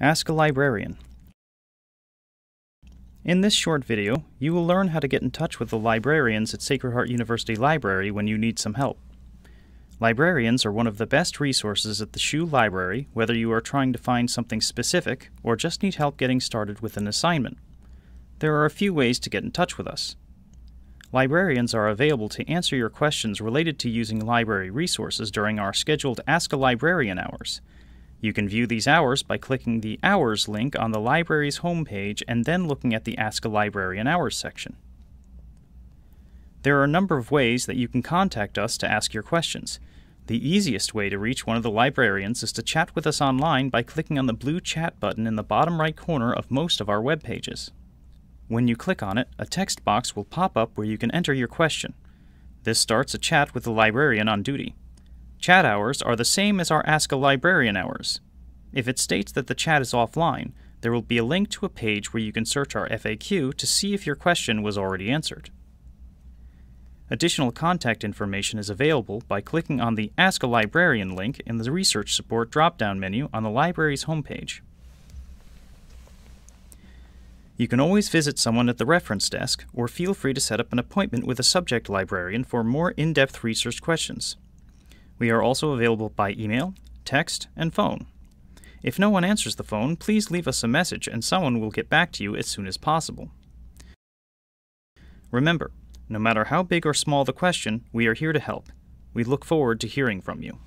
Ask a Librarian. In this short video, you will learn how to get in touch with the librarians at Sacred Heart University Library when you need some help. Librarians are one of the best resources at the SHU Library whether you are trying to find something specific or just need help getting started with an assignment. There are a few ways to get in touch with us. Librarians are available to answer your questions related to using library resources during our scheduled Ask a Librarian hours, you can view these hours by clicking the Hours link on the library's homepage and then looking at the Ask a Librarian Hours section. There are a number of ways that you can contact us to ask your questions. The easiest way to reach one of the librarians is to chat with us online by clicking on the blue chat button in the bottom right corner of most of our web pages. When you click on it, a text box will pop up where you can enter your question. This starts a chat with the librarian on duty. Chat hours are the same as our Ask a Librarian hours. If it states that the chat is offline, there will be a link to a page where you can search our FAQ to see if your question was already answered. Additional contact information is available by clicking on the Ask a Librarian link in the Research Support drop-down menu on the library's homepage. You can always visit someone at the reference desk or feel free to set up an appointment with a subject librarian for more in-depth research questions. We are also available by email, text, and phone. If no one answers the phone, please leave us a message and someone will get back to you as soon as possible. Remember, no matter how big or small the question, we are here to help. We look forward to hearing from you.